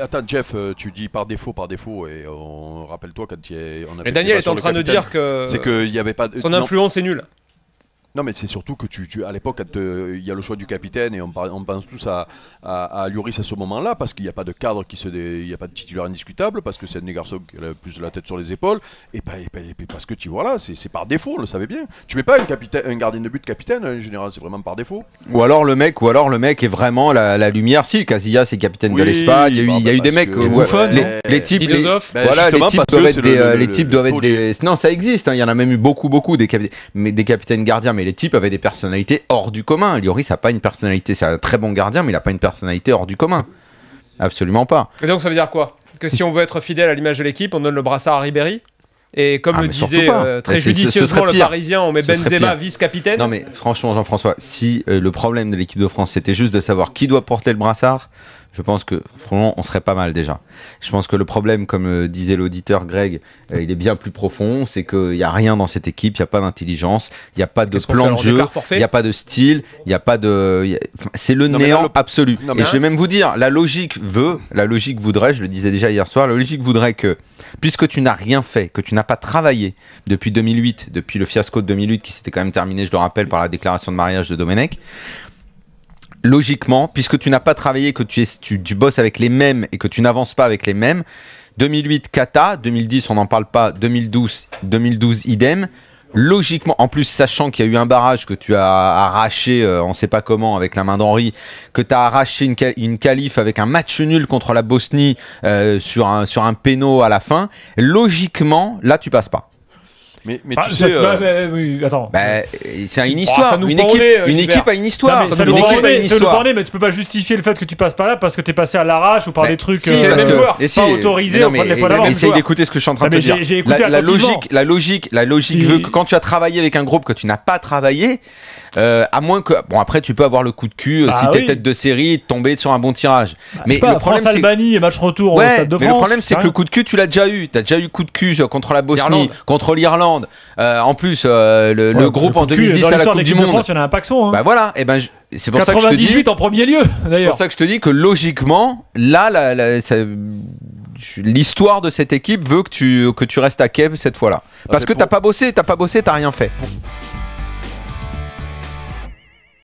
attends, Jeff, euh, tu dis par défaut, par défaut, et euh, on rappelle-toi quand Mais Daniel est en train de dire que. C'est n'y avait pas. Son influence est nulle. Non, mais c'est surtout que tu, tu à l'époque, euh, il y a le choix du capitaine et on, on pense tous à, à, à Lloris à ce moment-là parce qu'il n'y a pas de cadre qui se, il n'y a pas de titulaire indiscutable parce que c'est un des garçons qui a plus la tête sur les épaules et, ben, et, ben, ben, parce que tu vois là, c'est par défaut, on le savait bien. Tu mets pas un, capitaine, un gardien de but capitaine hein, en général, c'est vraiment par défaut. Ou alors le mec, ou alors le mec est vraiment la, la lumière. Si Casilla, c'est capitaine de l'Espagne. Il y a eu, bah, bah, des mecs, euh, les, types, les, bah, voilà, euh, les types doivent être des, les types doivent être des. Non, ça existe. Hein, il y en a même eu beaucoup, beaucoup des, mais des capitaines gardiens, mais les types avaient des personnalités hors du commun. Lloris n'a pas une personnalité, c'est un très bon gardien, mais il n'a pas une personnalité hors du commun. Absolument pas. Et donc ça veut dire quoi Que si on veut être fidèle à l'image de l'équipe, on donne le brassard à Ribéry et comme ah, le disait euh, très judicieusement le Parisien, on met Benzema vice-capitaine. Non mais franchement Jean-François, si euh, le problème de l'équipe de France c'était juste de savoir qui doit porter le brassard, je pense que franchement, on serait pas mal déjà. Je pense que le problème, comme euh, disait l'auditeur Greg, euh, il est bien plus profond, c'est qu'il n'y a rien dans cette équipe, il n'y a pas d'intelligence, il n'y a pas de plan de jeu, il n'y a pas de style, il n'y a pas de... c'est le néant absolu. et je hein vais même vous dire, la logique veut, la logique voudrait, je le disais déjà hier soir, la logique voudrait que, puisque tu n'as rien fait, que tu n'as pas travaillé depuis 2008, depuis le fiasco de 2008 qui s'était quand même terminé, je le rappelle, par la déclaration de mariage de Domenech, logiquement, puisque tu n'as pas travaillé, que tu, es, tu, bosses avec les mêmes et que tu n'avances pas avec les mêmes, 2008 Kata, 2010 on n'en parle pas, 2012, 2012 idem. Logiquement, en plus sachant qu'il y a eu un barrage que tu as arraché, euh, on ne sait pas comment, avec la main d'Henri, que tu as arraché une, une qualif avec un match nul contre la Bosnie euh, sur un, sur un péno à la fin, logiquement, là tu passes pas. Mais, bah, tu sais. Euh, bah, c'est une histoire. une, équipe, a une histoire. mais tu peux pas justifier le fait que tu passes par là parce que tu es passé à l'arrache ou par des trucs. Si, euh, pas autorisé. mais, essaye d'écouter ce que je suis en dire. La, logique, la logique, la logique veut que quand tu as travaillé avec un groupe que tu n'as pas travaillé, euh, à moins que. Bon, après, tu peux avoir le coup de cul ah si t'es tête de série, tomber sur un bon tirage. Ah, mais le problème, c'est. match retour Mais le problème, c'est que le coup de cul, tu l'as déjà eu. tu as déjà eu coup de cul contre la Bosnie, contre l'Irlande euh, en plus, euh, le, groupe en 2010 à la Coupe du Monde. France, il y en a un paxon. Hein. Bah voilà, et eh ben c'est pour ça que je te dis. en premier lieu. C'est pour ça que je te dis que logiquement, là, l'histoire de cette équipe veut que tu que tu restes à Kiev cette fois-là. Parce ah, que pour... t'as pas bossé, t'as pas bossé, t'as rien fait.